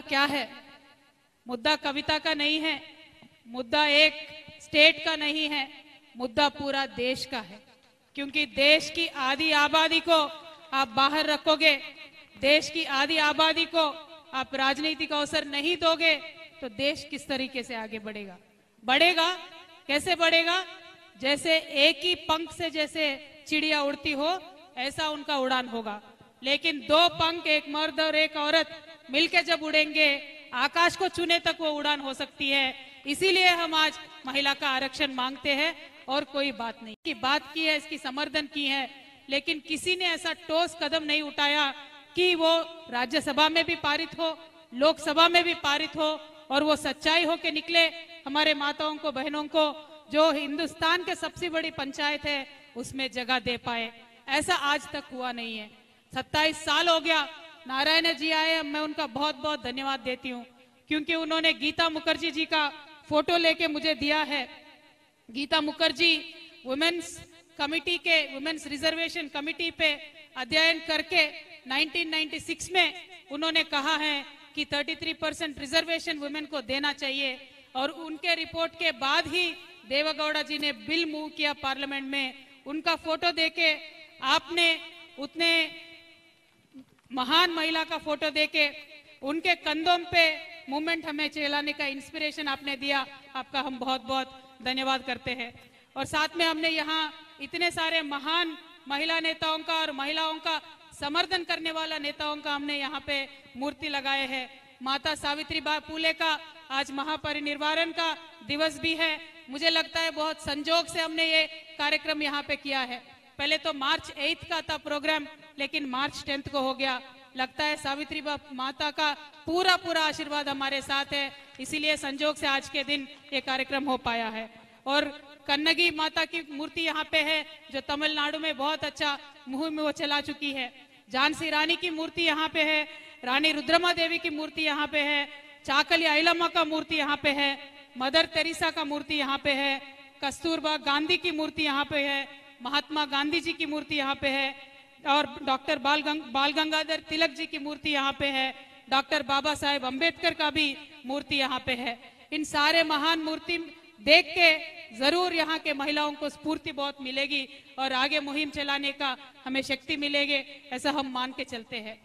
मुद्दा क्या है मुद्दा कविता का नहीं है मुद्दा एक स्टेट का नहीं है मुद्दा पूरा देश का है क्योंकि देश की आधी आबादी को आप बाहर रखोगे देश की आधी आबादी को आप राजनीतिक अवसर नहीं दोगे तो देश किस तरीके से आगे बढ़ेगा बढ़ेगा कैसे बढ़ेगा जैसे एक ही पंख से जैसे चिड़िया उड़ती हो ऐसा उनका उड़ान होगा लेकिन दो पंख एक मर्द और एक औरत मिलके जब उड़ेंगे आकाश को चुने तक वो उड़ान हो सकती है इसीलिए हम आज महिला का आरक्षण मांगते हैं और कोई बात नहीं की बात की है इसकी समर्थन की है लेकिन किसी ने ऐसा ठोस कदम नहीं उठाया कि वो राज्यसभा में भी पारित हो लोकसभा में भी पारित हो और वो सच्चाई हो के निकले हमारे माताओं को बहनों को जो हिंदुस्तान के सबसे बड़ी पंचायत है उसमें जगह दे पाए ऐसा आज तक हुआ नहीं है सत्ताईस साल हो गया नारायण जी आए मैं उनका बहुत बहुत धन्यवाद देती हूँ क्योंकि उन्होंने गीता मुखर्जी जी का फोटो लेके मुझे दिया है गीता मुखर्जी वुमेन्स कमिटी के वुमेन्स रिजर्वेशन कमिटी पे अध्ययन करके 1996 में उन्होंने कहा है कि 33 परसेंट रिजर्वेशन वुमेन को देना चाहिए और उनके रिपोर्ट के बाद ही देवगौड़ा जी ने बिल मूव किया पार्लियामेंट में उनका फोटो देके आपने उतने महान महिला का फोटो देके उनके कंधों पे मूवमेंट हमें चलाने का इंस्पिरेशन आपने दिया आपका हम बहुत बहुत धन्यवाद करते हैं और साथ में हमने यहाँ इतने सारे महान महिला नेताओं का और महिलाओं का समर्थन करने वाला नेताओं का हमने यहाँ पे मूर्ति लगाए है माता सावित्री बाई फूले का आज महापरिनिर्वाण का दिवस भी है मुझे लगता है बहुत संजोग से हमने ये कार्यक्रम यहाँ पे किया है पहले तो मार्च एथ का था प्रोग्राम लेकिन मार्च टेंथ को हो गया लगता है सावित्री माता का पूरा पूरा आशीर्वाद हमारे साथ है इसीलिए संजोग से आज के दिन ये कार्यक्रम हो पाया है और कन्नगी माता की मूर्ति यहाँ पे है जो तमिलनाडु में बहुत अच्छा मुंह में वो चला चुकी है झांसी रानी की मूर्ति यहाँ पे है रानी रुद्रमा देवी की मूर्ति यहाँ पे है चाकली आइलम्मा का मूर्ति यहाँ पे है मदर तेरिसा का मूर्ति यहाँ पे है कस्तूरबा गांधी की मूर्ति यहाँ पे है महात्मा गांधी जी की मूर्ति यहाँ पे है और डॉक्टर बाल गंग, बाल गंगाधर तिलक जी की मूर्ति यहाँ पे है डॉक्टर बाबा साहेब अम्बेडकर का भी मूर्ति यहाँ पे है इन सारे महान मूर्ति देख के जरूर यहाँ के महिलाओं को स्फूर्ति बहुत मिलेगी और आगे मुहिम चलाने का हमें शक्ति मिलेगी ऐसा हम मान के चलते हैं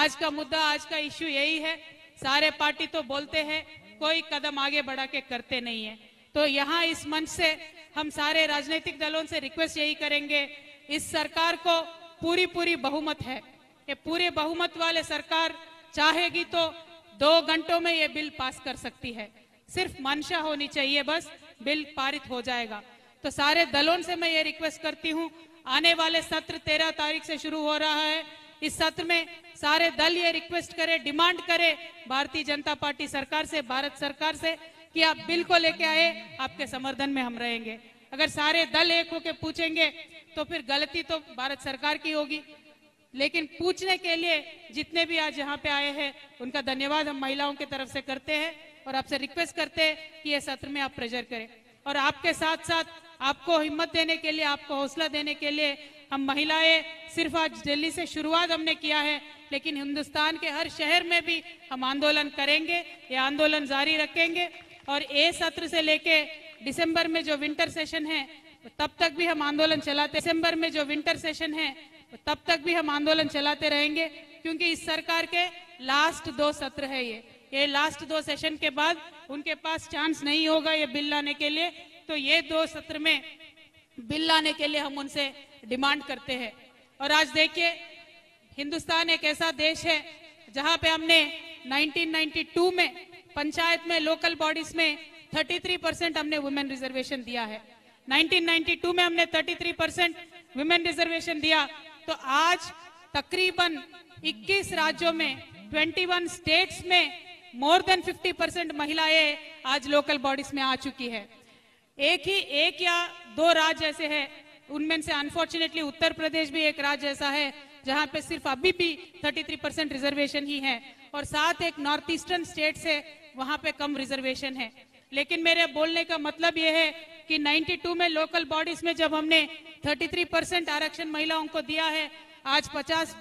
आज का मुद्दा आज का इश्यू यही है सारे पार्टी तो बोलते हैं कोई कदम आगे बढ़ा के करते नहीं है तो यहाँ इस मंच से हम सारे राजनीतिक दलों से रिक्वेस्ट यही करेंगे इस सरकार को पूरी पूरी बहुमत है ये पूरे बहुमत वाले सरकार चाहेगी तो दो घंटों में ये बिल पास कर सकती है सिर्फ मंशा होनी चाहिए बस बिल पारित हो जाएगा तो सारे दलों से मैं ये रिक्वेस्ट करती हूँ आने वाले सत्र तेरह तारीख से शुरू हो रहा है इस सत्र में सारे दल ये रिक्वेस्ट करे डिमांड करे भारतीय जनता पार्टी सरकार से भारत सरकार से कि आप बिल को लेके आए आपके समर्थन में हम रहेंगे अगर सारे दल एक होकर पूछेंगे तो फिर गलती तो भारत सरकार की होगी लेकिन पूछने के लिए जितने भी आज यहाँ पे आए हैं उनका धन्यवाद हम महिलाओं की तरफ से करते हैं और आपसे रिक्वेस्ट करते हैं कि ये सत्र में आप प्रेजर करें और आपके साथ साथ आपको हिम्मत देने के लिए आपको हौसला देने के लिए हम महिलाएं सिर्फ आज दिल्ली से शुरुआत हमने किया है लेकिन हिंदुस्तान के हर शहर में भी हम आंदोलन करेंगे ये आंदोलन जारी रखेंगे और ए सत्र से लेके दिसंबर में जो विंटर सेशन है तब तक भी हम आंदोलन चलाते दिसंबर में जो विंटर सेशन है तब तक भी हम आंदोलन चलाते रहेंगे क्योंकि इस सरकार के लास्ट दो सत्र है ये ये लास्ट दो सेशन के बाद उनके पास चांस नहीं होगा ये बिल लाने के लिए तो ये दो सत्र में बिल लाने के लिए हम उनसे डिमांड करते हैं और आज देखिए हिंदुस्तान एक ऐसा देश है जहां पे हमने 1992 में पंचायत में लोकल बॉडीज में 33 परसेंट हमने वुमेन रिजर्वेशन दिया है 1992 में हमने 33 परसेंट वुमेन रिजर्वेशन दिया तो आज तकरीबन 21 राज्यों में 21 स्टेट्स में मोर देन 50 परसेंट महिलाएं आज लोकल बॉडीज में आ चुकी है एक ही एक या दो राज्य ऐसे हैं उनमें से अनफॉर्चुनेटली उत्तर प्रदेश भी एक राज्य ऐसा है जहां पे सिर्फ अभी भी 33 परसेंट रिजर्वेशन ही है और साथ एक नॉर्थ ईस्टर्न स्टेट से वहां पे कम रिजर्वेशन है लेकिन मेरे बोलने का मतलब यह है कि 92 में लोकल बॉडीज में जब हमने 33 परसेंट आरक्षण महिलाओं को दिया है आज 50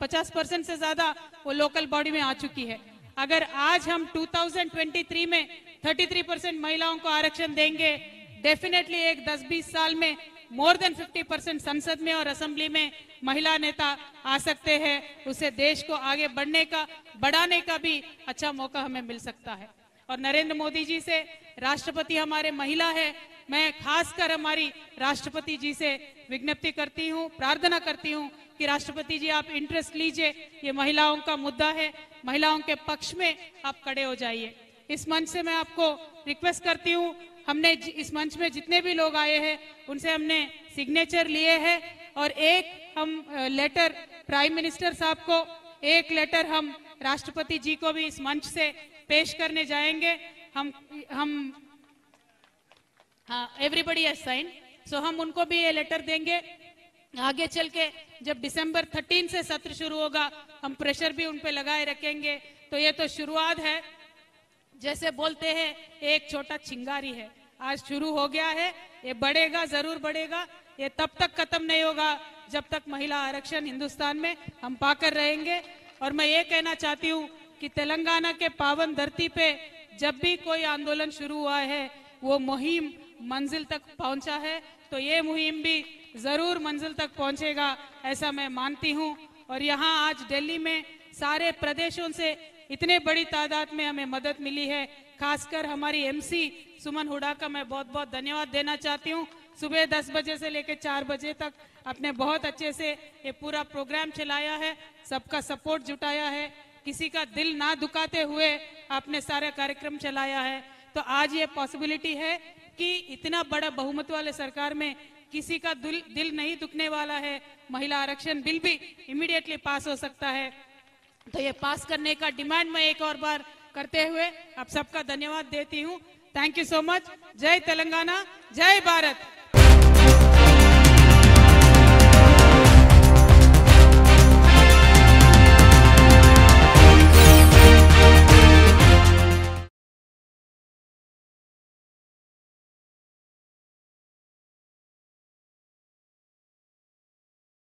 पचास परसेंट से ज्यादा वो लोकल बॉडी में आ चुकी है अगर आज हम 2023 में 33 परसेंट महिलाओं को आरक्षण देंगे डेफिनेटली एक 10-20 साल में मोर देन 50 परसेंट संसद में और असेंबली में महिला नेता आ सकते हैं उसे देश को आगे बढ़ने का बढ़ाने का भी अच्छा मौका हमें मिल सकता है और नरेंद्र मोदी जी से राष्ट्रपति हमारे महिला है मैं खासकर हमारी राष्ट्रपति जी से विज्ञप्ति करती हूँ प्रार्थना करती हूँ कि राष्ट्रपति जी आप इंटरेस्ट लीजिए ये महिलाओं का मुद्दा है महिलाओं के पक्ष में आप खड़े हो जाइए इस मंच से मैं आपको रिक्वेस्ट करती हूँ हमने इस मंच में जितने भी लोग आए हैं उनसे हमने सिग्नेचर लिए हैं और एक हम लेटर प्राइम मिनिस्टर साहब को एक लेटर हम राष्ट्रपति जी को भी इस मंच से पेश करने जाएंगे हम हम हाँ एवरीबडी एस साइन सो हम उनको भी ये लेटर देंगे आगे चल के जब दिसंबर 13 से सत्र शुरू होगा हम प्रेशर भी उन पे लगाए रखेंगे तो ये तो शुरुआत है जैसे बोलते हैं एक छोटा चिंगारी है आज शुरू हो गया है ये बढ़ेगा जरूर बढ़ेगा ये तब तक खत्म नहीं होगा जब तक महिला आरक्षण हिंदुस्तान में हम पाकर रहेंगे और मैं ये कहना चाहती हूँ कि तेलंगाना के पावन धरती पे जब भी कोई आंदोलन शुरू हुआ है वो मुहिम मंजिल तक पहुंचा है तो ये मुहिम भी जरूर मंजिल तक पहुंचेगा ऐसा मैं मानती हूँ और यहाँ आज दिल्ली में सारे प्रदेशों से इतने बड़ी तादाद में हमें मदद मिली है खासकर हमारी एमसी सुमन हुडा का मैं बहुत बहुत धन्यवाद देना चाहती हूँ सुबह दस बजे से लेकर चार बजे तक आपने बहुत अच्छे से ये पूरा प्रोग्राम चलाया है सबका सपोर्ट जुटाया है किसी का दिल ना दुखाते हुए आपने सारे कार्यक्रम चलाया है तो आज ये पॉसिबिलिटी है कि इतना बड़ा बहुमत वाले सरकार में किसी का दिल दिल नहीं दुखने वाला है महिला आरक्षण बिल भी इमीडिएटली पास हो सकता है तो ये पास करने का डिमांड मैं एक और बार करते हुए आप सबका धन्यवाद देती हूँ थैंक यू सो मच जय तेलंगाना जय भारत